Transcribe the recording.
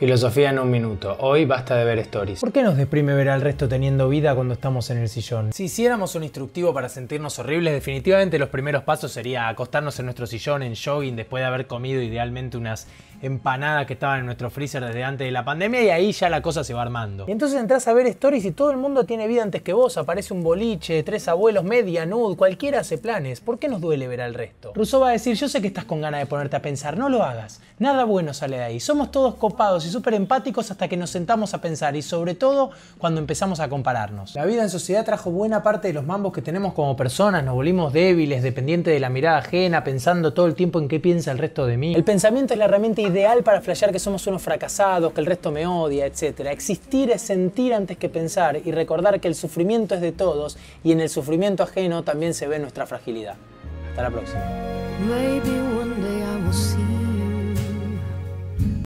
Filosofía en un minuto. Hoy basta de ver stories. ¿Por qué nos deprime ver al resto teniendo vida cuando estamos en el sillón? Si hiciéramos un instructivo para sentirnos horribles, definitivamente los primeros pasos sería acostarnos en nuestro sillón en jogging después de haber comido idealmente unas empanadas que estaban en nuestro freezer desde antes de la pandemia y ahí ya la cosa se va armando. Y entonces entras a ver stories y todo el mundo tiene vida antes que vos. Aparece un boliche, tres abuelos, media, nude, cualquiera hace planes. ¿Por qué nos duele ver al resto? Rousseau va a decir, yo sé que estás con ganas de ponerte a pensar, no lo hagas. Nada bueno sale de ahí. Somos todos copados súper empáticos hasta que nos sentamos a pensar y sobre todo cuando empezamos a compararnos. La vida en sociedad trajo buena parte de los mambos que tenemos como personas, nos volvimos débiles, dependientes de la mirada ajena, pensando todo el tiempo en qué piensa el resto de mí. El pensamiento es la herramienta ideal para flashear que somos unos fracasados, que el resto me odia, etc. Existir es sentir antes que pensar y recordar que el sufrimiento es de todos y en el sufrimiento ajeno también se ve nuestra fragilidad. Hasta la próxima.